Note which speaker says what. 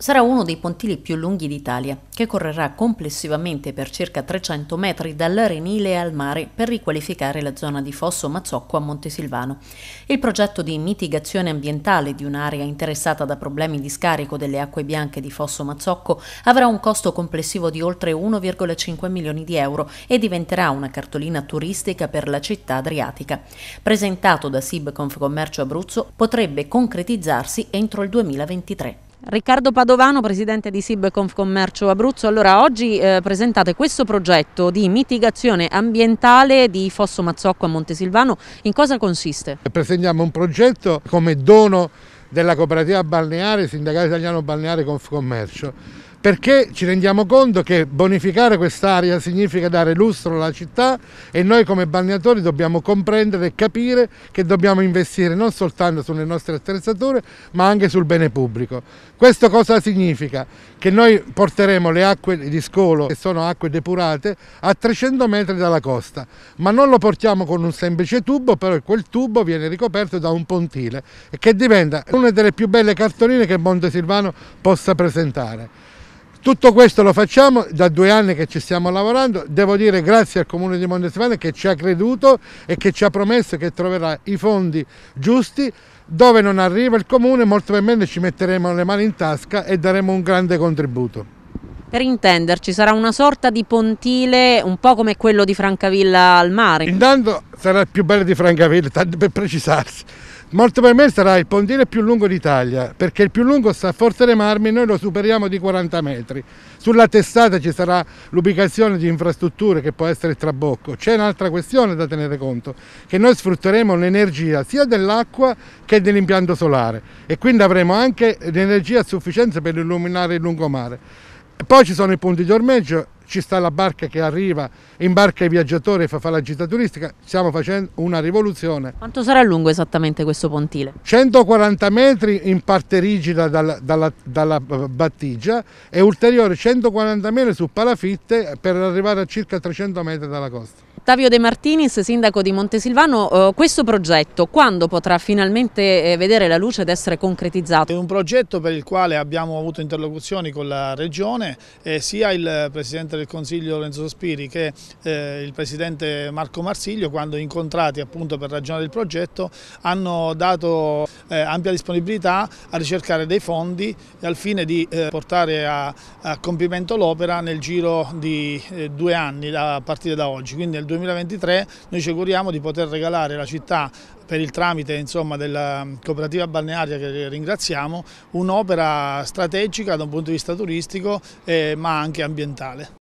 Speaker 1: Sarà uno dei pontili più lunghi d'Italia, che correrà complessivamente per circa 300 metri dall'Arenile al mare per riqualificare la zona di Fosso Mazzocco a Montesilvano. Il progetto di mitigazione ambientale di un'area interessata da problemi di scarico delle acque bianche di Fosso Mazzocco avrà un costo complessivo di oltre 1,5 milioni di euro e diventerà una cartolina turistica per la città adriatica. Presentato da Sibconf Commercio Abruzzo, potrebbe concretizzarsi entro il 2023. Riccardo Padovano, presidente di SIB Confcommercio Abruzzo. Allora, oggi eh, presentate questo progetto di mitigazione ambientale di Fosso Mazzocco a Montesilvano. In cosa consiste?
Speaker 2: Presentiamo un progetto come dono della cooperativa balneare, Sindacato Italiano Balneare Confcommercio perché ci rendiamo conto che bonificare quest'area significa dare lustro alla città e noi come balneatori dobbiamo comprendere e capire che dobbiamo investire non soltanto sulle nostre attrezzature ma anche sul bene pubblico. Questo cosa significa? Che noi porteremo le acque di scolo, che sono acque depurate, a 300 metri dalla costa, ma non lo portiamo con un semplice tubo, però quel tubo viene ricoperto da un pontile che diventa una delle più belle cartoline che Monte Silvano possa presentare. Tutto questo lo facciamo, da due anni che ci stiamo lavorando, devo dire grazie al Comune di Montesvane che ci ha creduto e che ci ha promesso che troverà i fondi giusti, dove non arriva il Comune molto probabilmente ci metteremo le mani in tasca e daremo un grande contributo.
Speaker 1: Per intenderci sarà una sorta di pontile un po' come quello di Francavilla al mare? Intanto
Speaker 2: sarà il più bello di Francavilla, tanto per precisarsi. Molto me sarà il pontile più lungo d'Italia, perché il più lungo sta a Forte dei Marmi, noi lo superiamo di 40 metri. Sulla testata ci sarà l'ubicazione di infrastrutture che può essere il trabocco. C'è un'altra questione da tenere conto, che noi sfrutteremo l'energia sia dell'acqua che dell'impianto solare e quindi avremo anche l'energia a sufficienza per illuminare il lungomare. Poi ci sono i punti di ormeggio ci sta la barca che arriva, imbarca i viaggiatori e fa fare la gita turistica, stiamo facendo una rivoluzione. Quanto sarà
Speaker 1: lungo esattamente
Speaker 2: questo pontile? 140 metri in parte rigida dalla, dalla, dalla eh, battigia e ulteriori 140 metri su palafitte per arrivare a circa 300 metri dalla costa.
Speaker 1: Ottavio De Martinis, sindaco di Montesilvano, eh, questo progetto quando potrà finalmente eh, vedere la luce ed essere concretizzato? È un progetto per il quale
Speaker 3: abbiamo avuto interlocuzioni con la Regione, eh, sia il Presidente del Consiglio Lorenzo Sospiri che eh, il Presidente Marco Marsiglio quando incontrati appunto per ragionare il progetto hanno dato eh, ampia disponibilità a ricercare dei fondi al fine di eh, portare a, a compimento l'opera nel giro di eh, due anni da, a partire da oggi. Quindi nel 2023 noi ci auguriamo di poter regalare alla città per il tramite insomma, della cooperativa balnearia che ringraziamo, un'opera strategica da un punto di vista turistico eh, ma anche ambientale.